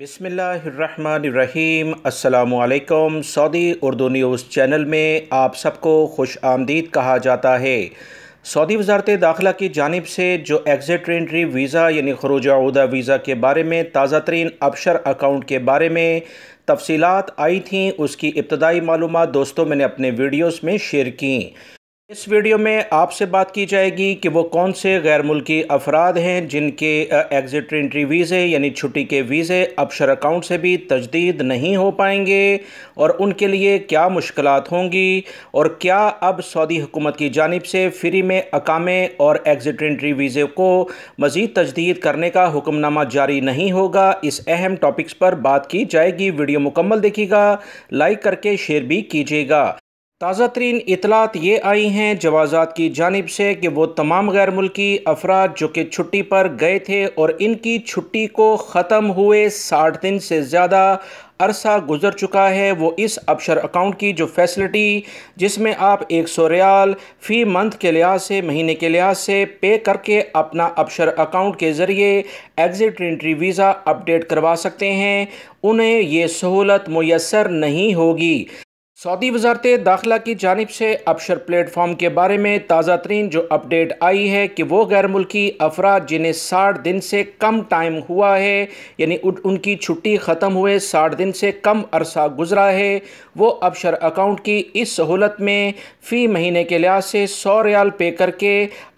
بسم اللہ الرحمن الرحیم السلام علیکم سعودی اردو نیوز چینل میں آپ سب کو خوش آمدید کہا جاتا ہے سعودی وزارت داخلہ کی جانب سے جو ایگزٹ انٹری ویزا یعنی خروج عودہ ویزا کے بارے میں تازہ ترین ابشر اکاؤنٹ کے بارے میں تفصیلات آئی تھیں اس کی ابتدائی معلومات دوستوں میں نے اپنے ویڈیوز میں شیئر کیں اس ویڈیو میں آپ سے بات کی جائے گی کہ وہ کون سے غیر ملکی افراد ہیں جن کے ایگزٹ انٹری ویزے یعنی چھٹی کے ویزے ابشر اکاؤنٹ سے بھی تجدید نہیں ہو پائیں گے اور ان کے لیے کیا مشکلات ہوں گی اور کیا اب سعودی حکومت کی جانب سے فری میں اقامے اور ایگزٹ انٹری ویزے کو مزید تجدید کرنے کا حکم نامہ جاری نہیں ہوگا اس اہم ٹاپکس پر بات کی جائے گی ویڈیو مکمل دیکھیے گا لائک کر کے شیئر بھی کیجیے گا تازہ ترین اطلاعات یہ آئی ہیں جوازات کی جانب سے کہ وہ تمام غیر ملکی افراد جو کہ چھٹی پر گئے تھے اور ان کی چھٹی کو ختم ہوئے ساٹھ دن سے زیادہ عرصہ گزر چکا ہے وہ اس اپشر اکاؤنٹ کی جو فیسلٹی جس میں آپ ایک سو ریال فی منتھ کے لحاظ سے مہینے کے لحاظ سے پے کر کے اپنا اپشر اکاؤنٹ کے ذریعے ایگزٹ انٹری ویزا اپڈیٹ کروا سکتے ہیں انہیں یہ سہولت میسر نہیں ہوگی سعودی وزارت داخلہ کی جانب سے اپشر پلیٹ فارم کے بارے میں تازہ ترین جو اپ ڈیٹ آئی ہے کہ وہ غیر ملکی افراد جنہیں ساٹھ دن سے کم ٹائم ہوا ہے یعنی ان کی چھٹی ختم ہوئے ساٹھ دن سے کم عرصہ گزرا ہے وہ اپشر اکاؤنٹ کی اس سہولت میں فی مہینے کے لحاظ سے سو ریال پے کر کے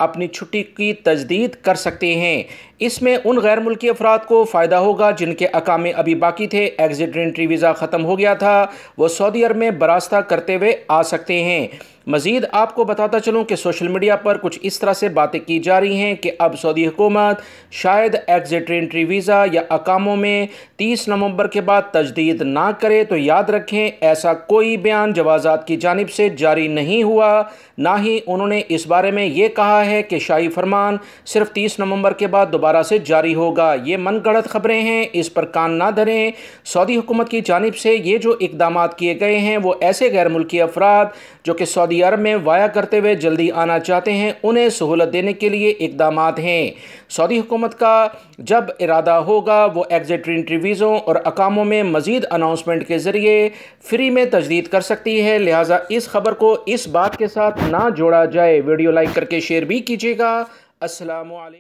اپنی چھٹی کی تجدید کر سکتے ہیں اس میں ان غیر ملکی افراد کو فائدہ ہوگا جن کے اقامے ابھی باقی تھے ایگزٹ انٹری ویزا ختم ہو گیا تھا وہ سعودی عرب میں راستہ کرتے ہوئے آ سکتے ہیں مزید آپ کو بتاتا چلوں کہ سوشل میڈیا پر کچھ اس طرح سے باتیں کی جا رہی ہیں کہ اب سعودی حکومت شاید ایگزٹ انٹری ویزا یا اقاموں میں تیس نومبر کے بعد تجدید نہ کرے تو یاد رکھیں ایسا کوئی بیان جوازات کی جانب سے جاری نہیں ہوا نہ ہی انہوں نے اس بارے میں یہ کہا ہے کہ شاہی فرمان صرف تیس نومبر کے بعد دوبارہ سے جاری ہوگا یہ من گڑت خبریں ہیں اس پر کان نہ دھریں سعودی حکومت کی جانب سے یہ جو اقدامات کیے گئے ہیں وہ ایسے غیر ملکی افراد جو کہ سعودی عرب میں وایا کرتے ہوئے جلدی آنا چاہتے ہیں انہیں سہولت دینے کے لیے اقدامات ہیں سعودی حکومت کا جب ارادہ ہوگا وہ ایگزٹ انٹرویوزوں اور اقاموں میں مزید اناؤنسمنٹ کے ذریعے فری میں تجدید کر سکتی ہے لہٰذا اس خبر کو اس بات کے ساتھ نہ جوڑا جائے ویڈیو لائک کر کے شیئر بھی کیجیے گا السلام علیکم